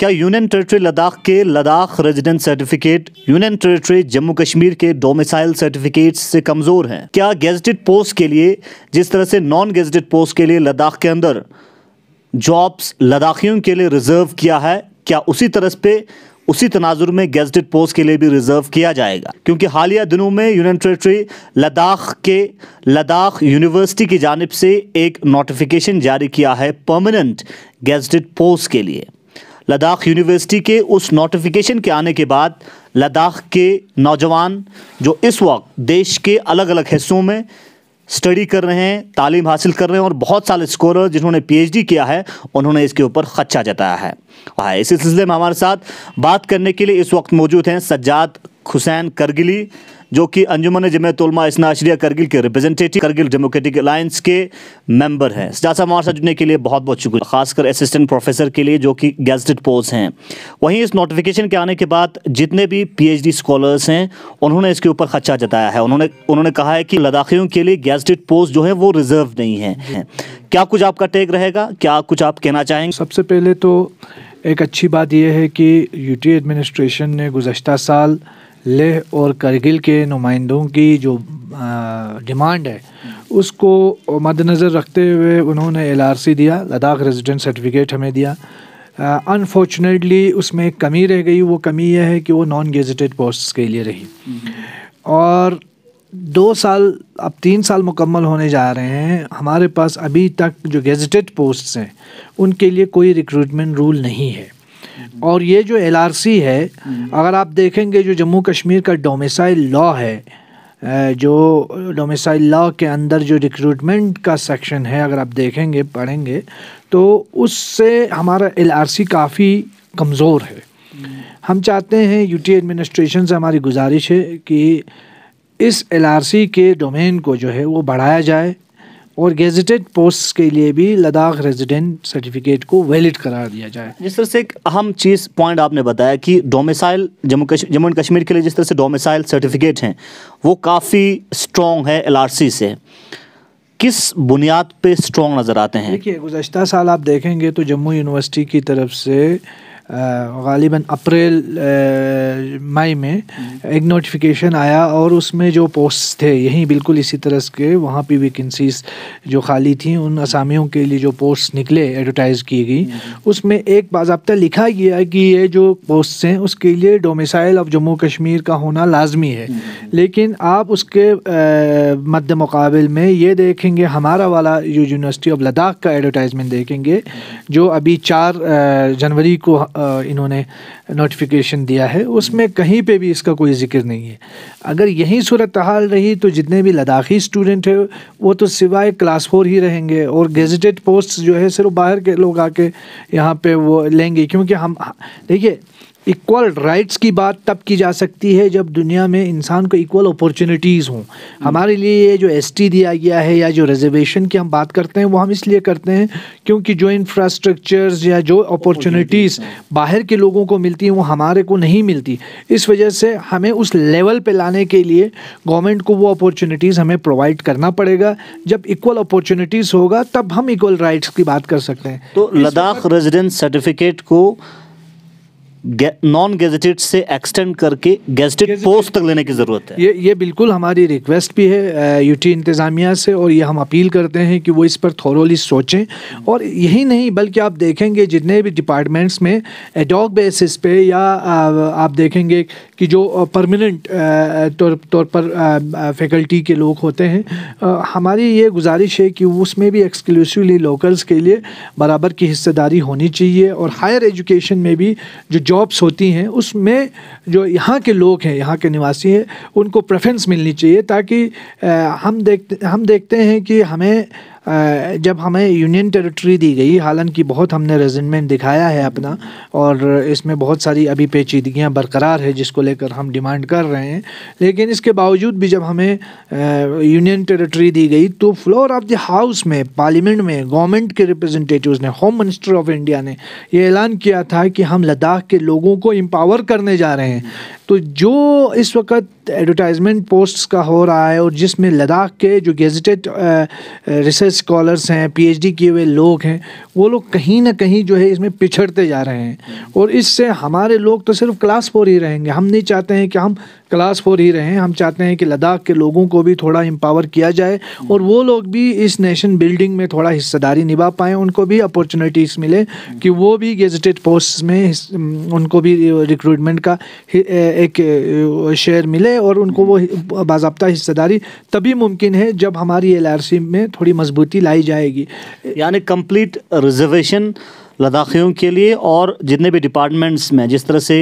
क्या union territory Ladakh के Ladakh resident certificate union territory Jammu Kashmir के डोमिसाइल सर्टिफिकेट से कमज़ोर हैं क्या गेजटेड पोस्ट के लिए जिस तरह से नॉन गेजटेड पोस्ट के लिए लद्दाख के अंदर जॉब्स लद्दाखियों के लिए रिजर्व किया है क्या उसी तरह पे उसी तनाजुर में गेजटेड पोस्ट के लिए भी रिजर्व किया जाएगा क्योंकि हालिया दिनों में यूनियन टेरेटरी लद्दाख के लद्दाख यूनिवर्सिटी की जानब से एक नोटिफिकेशन जारी किया है परमानेंट गेजटेड पोस्ट के लिए लद्दाख यूनिवर्सिटी के उस नोटिफिकेशन के आने के बाद लद्दाख के नौजवान जो इस वक्त देश के अलग अलग हिस्सों में स्टडी कर रहे हैं तालीम हासिल कर रहे हैं और बहुत सारे स्कॉलर जिन्होंने पीएचडी किया है उन्होंने इसके ऊपर खच्चा जताया है इसी सिलसिले में हमारे साथ बात करने के लिए इस वक्त मौजूद हैं सज्जाद हुसैन करगिली जो कि अंजुमन जमयत इसना अशरिया करगिल के रिप्रेजेंटेटिव करगिल डेमोक्रेटिक अलायंस के मेंबर हैं सजासा हमारे जुड़ने के लिए बहुत बहुत शुक्रिया खासकर असिस्टेंट प्रोफेसर के लिए जो कि गैजेटेड पोस्ट हैं वहीं इस नोटिफिकेशन के आने के बाद जितने भी डी स्कॉलर्स हैं उन्होंने इसके ऊपर खर्चा जताया है उन्होंने उन्होंने कहा है कि लद्दाखियों के लिए गैजेटेड पोस्ट जो है वो रिजर्व नहीं है क्या कुछ आपका टेक रहेगा क्या कुछ आप कहना चाहेंगे सबसे पहले तो एक अच्छी बात यह है कि यूटी एडमिनिस्ट्रेशन ने गुजशत साल लेह और करगिल के नुमाइंदों की जो डिमांड है उसको मद्दनज़र रखते हुए उन्होंने एलआरसी दिया लद्दाख रेजिडेंट सर्टिफिकेट हमें दिया अनफॉर्चुनेटली उसमें कमी रह गई वो कमी यह है कि वो नॉन गेजटेड पोस्ट के लिए रही और दो साल अब तीन साल मुकम्मल होने जा रहे हैं हमारे पास अभी तक जो गेजटेड पोस्ट्स हैं उनके लिए कोई रिक्रूटमेंट रूल नहीं है और ये जो एल है अगर आप देखेंगे जो जम्मू कश्मीर का डोमिसाइल लॉ है जो डोमिसाइल लॉ के अंदर जो रिक्रूटमेंट का सेक्शन है अगर आप देखेंगे पढ़ेंगे तो उससे हमारा एल काफ़ी कमज़ोर है हम चाहते हैं यूटी एडमिनिस्ट्रेशन से हमारी गुजारिश है कि इस सी के डोमेन को जो है वो बढ़ाया जाए और गेजेटेड पोस्ट के लिए भी लद्दाख रेजिडेंट सर्टिफिकेट को वैलिड करार दिया जाए जिस तरह से एक अहम चीज़ पॉइंट आपने बताया कि डोमिसाइल जम्मू कश्मीर जम्मू एंड कश्मीर के लिए जिस तरह से डोमिसाइल सर्टिफिकेट हैं वो काफ़ी स्ट्रॉन्ग है एल से किस बुनियाद पे स्ट्रॉन्ग नज़र आते हैं देखिए गुजशत साल आप देखेंगे तो जम्मू यूनिवर्सिटी की तरफ से गालिबा अप्रैल मई में हम्म। एक नोटिफिकेशन आया और उसमें जो पोस्ट थे यहीं बिल्कुल इसी तरह के वहाँ पे वैकेंसीज जो खाली थी उन हम्म। असामियों के लिए जो पोस्ट निकले एडवर्टाइज़ की गई हम्म। उसमें एक बाबा लिखा गया कि ये जो पोस्ट हैं उसके लिए डोमिसाइल ऑफ जम्मू कश्मीर का होना लाजमी है लेकिन आप उसके मद मुकाबल में ये देखेंगे हमारा वाला जो यूनिवर्सिटी ऑफ लद्दाख का एडवर्टाइजमेंट देखेंगे जो अभी चार जनवरी को इन्होंने नोटिफिकेशन दिया है उसमें कहीं पे भी इसका कोई जिक्र नहीं है अगर यही सूरत हाल रही तो जितने भी लद्दाखी स्टूडेंट हैं वो तो सिवाय क्लास फोर ही रहेंगे और गेजटेड पोस्ट जो है सिर्फ बाहर के लोग आके यहाँ पे वो लेंगे क्योंकि हम देखिए इक्वल राइट्स की बात तब की जा सकती है जब दुनिया में इंसान को इक्वल अपॉर्चुनिटीज़ हों हमारे लिए ये जो एस दिया गया है या जो रिजर्वेशन की हम बात करते हैं वो हम इसलिए करते हैं क्योंकि जो इंफ्रास्ट्रक्चर्स या जो अपॉर्चुनिटीज़ बाहर के लोगों को मिलती हैं वो हमारे को नहीं मिलती इस वजह से हमें उस लेवल पर लाने के लिए गवर्नमेंट को वो अपॉर्चुनिटीज़ हमें प्रोवाइड करना पड़ेगा जब इक्वल अपॉर्चुनिटीज़ होगा तब हम इक्वल राइट्स की बात कर सकते हैं तो लद्दाख रेजिडेंस सर्टिफिकेट को नॉन गेजेटेड से एक्सटेंड करके गेजेटेड पोस्ट तक लेने की ज़रूरत है ये ये बिल्कुल हमारी रिक्वेस्ट भी है यूटी इंतज़ामिया से और ये हम अपील करते हैं कि वो इस पर थोरोली सोचें और यही नहीं बल्कि आप देखेंगे जितने भी डिपार्टमेंट्स में एडॉक बेसिस पे या आप देखेंगे कि जो परमानेंट तौर तौर पर फैकल्टी के लोग होते हैं हमारी ये गुजारिश है कि उसमें भी एक्सक्लूसिवली लोकल्स के लिए बराबर की हिस्सेदारी होनी चाहिए और हायर एजुकेशन में भी जो जॉब्स होती हैं उसमें जो यहाँ के लोग हैं यहाँ के निवासी हैं उनको प्रेफरेंस मिलनी चाहिए ताकि हम देख हम देखते हैं कि हमें जब हमें यूनियन टेरिटरी दी गई हालांकि बहुत हमने रेजेंटमेंट दिखाया है अपना और इसमें बहुत सारी अभी पेचीदगियाँ बरकरार है जिसको लेकर हम डिमांड कर रहे हैं लेकिन इसके बावजूद भी जब हमें यूनियन टेरिटरी दी गई तो फ्लोर ऑफ द हाउस में पार्लियामेंट में गवर्नमेंट के रिप्रेजेंटेटिव्स ने होम मिनिस्टर ऑफ इंडिया ने यह ऐलान किया था कि हम लद्दाख के लोगों को एम्पावर करने जा रहे हैं तो जो इस वक्त एडवर्टाइजमेंट पोस्ट्स का हो रहा है और जिसमें लद्दाख के जो गेजटेड रिसर्च स्कॉलर्स हैं पीएचडी किए हुए लोग हैं वो लोग कहीं ना कहीं जो है इसमें पिछड़ते जा रहे हैं और इससे हमारे लोग तो सिर्फ क्लास फोर ही रहेंगे हम नहीं चाहते हैं कि हम क्लास फोर ही रहें हम चाहते हैं कि लद्दाख के लोगों को भी थोड़ा एम्पावर किया जाए और वो लोग भी इस नेशन बिल्डिंग में थोड़ा हिस्सेदारी निभा पाएँ उनको भी अपॉर्चुनिटीज़ मिले कि वो भी गेजटेड पोस्ट में उनको भी रिक्रूटमेंट का एक शेयर मिले और उनको वो बाबा हिस्सेदारी तभी मुमकिन है जब हमारी एल में थोड़ी मजबूती लाई जाएगी यानी कंप्लीट रिजर्वेशन लद्दाखियों के लिए और जितने भी डिपार्टमेंट्स में जिस तरह से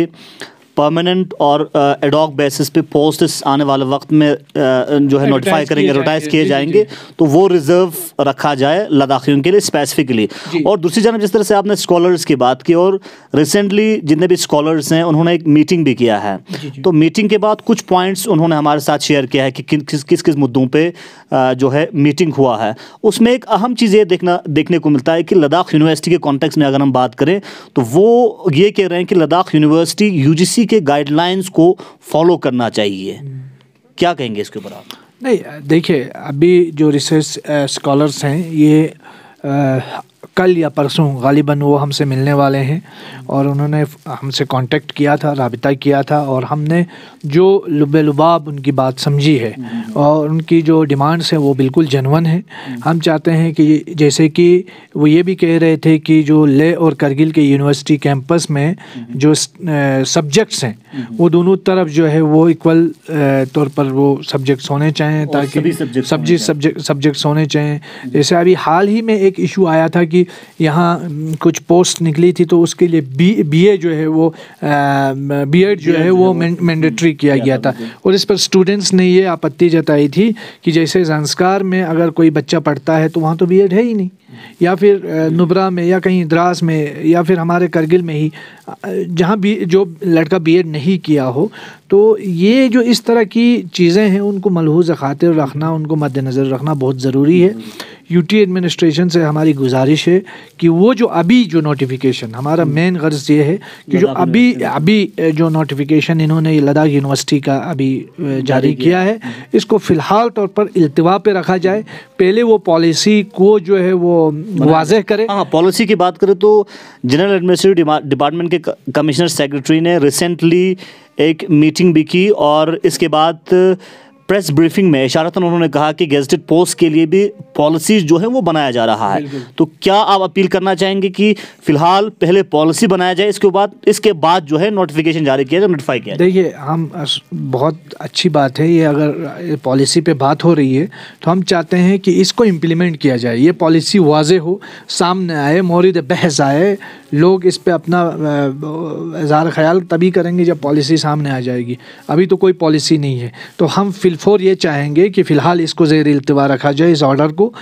परमानेंट और एडॉक uh, बेसिस पे पोस्ट आने वाले वक्त में आ, uh, जो है नोटिफाई करेंगे एडवर्टाइज किए जाएंगे तो वो रिजर्व रखा जाए लद्दाखियों के लिए स्पेसिफिकली और दूसरी जानब जिस तरह से आपने स्कॉलर्स की बात की और रिसेंटली जितने भी स्कॉलर्स हैं उन्होंने एक मीटिंग भी किया है तो मीटिंग के बाद कुछ पॉइंट्स उन्होंने हमारे साथ शेयर किया है कि किस किस किस मुद्दों पर जो है मीटिंग हुआ है उसमें एक अहम चीज़ ये देखना देखने को मिलता है कि लद्दाख यूनिवर्सिटी के कॉन्टेक्स्ट में अगर हम बात करें तो वो ये कह रहे हैं कि लद्दाख यूनिवर्सिटी यूजीसी के गाइडलाइंस को फॉलो करना चाहिए हम्म। क्या कहेंगे इसके ऊपर आप नहीं देखिए अभी जो रिसर्च स्कॉलर्स हैं ये कल या परसों गालिबा वो हमसे मिलने वाले हैं और उन्होंने हमसे कांटेक्ट किया था रबिता किया था और हमने जो लुबे लुबाब उनकी बात समझी है और उनकी जो डिमांड्स हैं वो बिल्कुल जनवन है हम चाहते हैं कि जैसे कि वो ये भी कह रहे थे कि जो ले और करगिल के यूनिवर्सिटी कैंपस में जो सब्जेक्ट्स हैं वो दोनों तरफ जो है वो इक्वल तौर पर वो सब्जेक्ट्स होने चाहें ताकि सब्जेक्ट सब्जेक्ट्स होने चाहें जैसे अभी हाल ही में एक इशू आया था कि यहाँ कुछ पोस्ट निकली थी तो उसके लिए बी बीए जो है वो बी एड जो है वो मैंडेटरी किया गया था और इस पर स्टूडेंट्स ने ये आपत्ति जताई थी कि जैसे संस्कार में अगर कोई बच्चा पढ़ता है तो वहाँ तो बी है ही नहीं या फिर नुब्रा में या कहीं द्रास में या फिर हमारे करगिल में ही जहाँ भी जो लड़का बीएड नहीं किया हो तो ये जो इस तरह की चीज़ें हैं उनको मलहूज खातिर रखना उनको मद्दनज़र रखना बहुत ज़रूरी है यूटी एडमिनिस्ट्रेशन से हमारी गुजारिश है कि वो जो अभी जो नोटिफिकेशन हमारा मेन हम्म। गर्ज ये है कि जो अभी अभी जो नोटिफिकेशन इन्होंने लद्दाख यूनिवर्सिटी का अभी जारी किया है हम्म। इसको फ़िलहाल तौर पर अल्तवा पे रखा जाए पहले वो पॉलिसी को जो है वो वाजह करें हाँ पॉलिसी हाँ, की बात करें तो जनरल एडमिनिस्ट्रेटिव डिपार्टमेंट के कमिश्नर सेक्रेटरी ने रिसेंटली एक मीटिंग भी की और इसके बाद प्रेस ब्रीफिंग में इशारतन उन्होंने कहा कि गेजेटेड पोस्ट के लिए भी पॉलिसीज जो है वो बनाया जा रहा है तो क्या आप अपील करना चाहेंगे कि फिलहाल पहले पॉलिसी बनाया जाए इसके बाद इसके बाद जो है नोटिफिकेशन जारी किया जाए नोटिफाई किया देखिए हम बहुत अच्छी बात है ये अगर पॉलिसी पे बात हो रही है तो हम चाहते हैं कि इसको इम्प्लीमेंट किया जाए ये पॉलिसी वाज हो सामने आए मोरद बहस आए लोग इस पर अपना इजहार ख्याल तभी करेंगे जब पॉलिसी सामने आ जाएगी अभी तो कोई पॉलिसी नहीं है तो हम फिल फोर ये चाहेंगे कि फ़िलहाल इसको जेर अल्तवा रखा जाए इस ऑर्डर को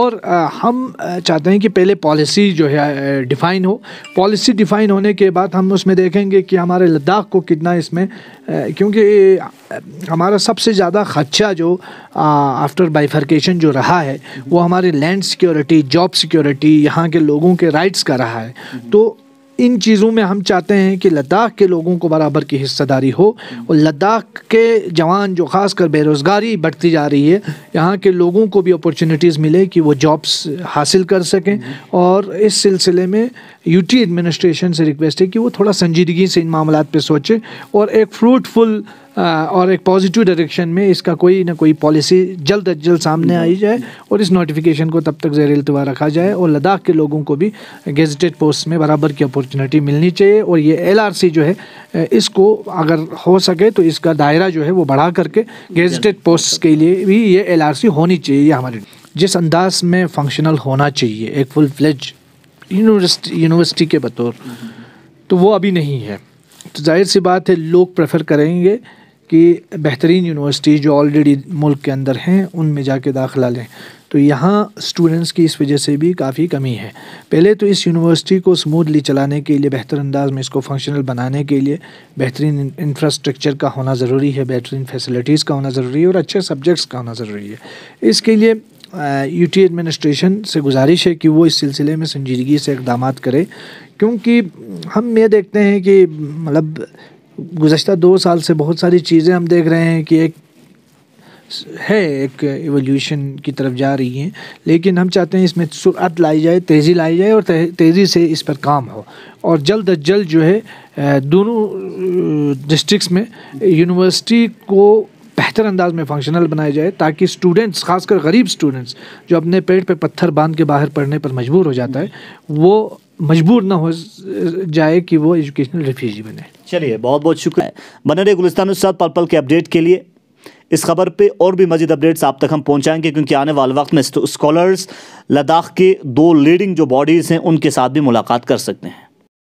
और हम चाहते हैं कि पहले पॉलिसी जो है डिफ़ाइन हो पॉलिसी डिफ़ाइन होने के बाद हम उसमें देखेंगे कि हमारे लद्दाख को कितना इसमें क्योंकि हमारा सबसे ज़्यादा ख़दशा जो आफ्टर बाइफर्केशन जो रहा है वो हमारे लैंड सिक्योरिटी जॉब सिक्योरिटी यहाँ के लोगों के राइट्स का रहा है तो इन चीज़ों में हम चाहते हैं कि लद्दाख के लोगों को बराबर की हिस्सेदारी हो और लद्दाख के जवान जो ख़ास कर बेरोज़गारी बढ़ती जा रही है यहाँ के लोगों को भी अपॉर्चुनिटीज़ मिले कि वो जॉब्स हासिल कर सकें और इस सिलसिले में यूटी एडमिनिस्ट्रेशन से रिक्वेस्ट है कि वो थोड़ा संजीदगी से इन मामला पे सोचे और एक फ्रूटफुल uh, और एक पॉजिटिव डायरेक्शन में इसका कोई ना कोई पॉलिसी जल्द अज जल्द सामने आई जाए और इस नोटिफिकेशन को तब तक जहरील अल्तवा रखा जाए और लद्दाख के लोगों को भी गेजटेड पोस्ट में बराबर की अपॉर्चुनिटी मिलनी चाहिए और ये एल जो है uh, इसको अगर हो सके तो इसका दायरा जो है वो बढ़ा करके गेजटेड पोस्ट के लिए भी ये एल होनी चाहिए हमारे जिस अंदाज में फंक्शनल होना चाहिए एक फुल फ्लेज यूनिवर्सिटी यूनिवर्सिटी के बतौर तो वो अभी नहीं है तो जाहिर सी बात है लोग प्रेफर करेंगे कि बेहतरीन यूनिवर्सिटी जो ऑलरेडी मुल्क के अंदर हैं उनमें जाके दाखिला लें तो यहाँ स्टूडेंट्स की इस वजह से भी काफ़ी कमी है पहले तो इस यूनिवर्सिटी को स्मूथली चलाने के लिए बेहतर अंदाज में इसको फंक्शनल बनाने के लिए बेहतरीन इंफ्रास्ट्रक्चर का होना ज़रूरी है बेहतरीन फैसिलिटीज़ का होना ज़रूरी है और अच्छे सब्जेक्ट्स का होना ज़रूरी है इसके लिए यूटी एडमिनिस्ट्रेशन से गुजारिश है कि वो इस सिलसिले में संजीदगी से इकदाम करें क्योंकि हम ये देखते हैं कि मतलब गुज्त दो साल से बहुत सारी चीज़ें हम देख रहे हैं कि एक है एक एवोल्यूशन की तरफ जा रही है लेकिन हम चाहते हैं इसमें सुरत लाई जाए तेज़ी लाई जाए और तेज़ी से इस पर काम हो और जल्द अज जल्द जो है दोनों डिस्ट्रिक्स में यूनिवर्सिटी को बेहतर अंदाज में फंक्शनल बनाया जाए ताकि स्टूडेंट्स खासकर गरीब स्टूडेंट्स जो अपने पेट पे पत्थर बांध के बाहर पढ़ने पर मजबूर हो जाता है वो मजबूर ना हो जाए कि वो एजुकेशनल रिफ्यूजी बने चलिए बहुत बहुत शुक्रिया बने रहे गुलिस्तान साथ पल पल के अपडेट के लिए इस खबर पे और भी मजीद अपडेट्स आप तक हम पहुंचाएंगे क्योंकि आने वाले वक्त में स्कॉलर्स लद्दाख के दो लीडिंग जो बॉडीज़ हैं उनके साथ भी मुलाकात कर सकते हैं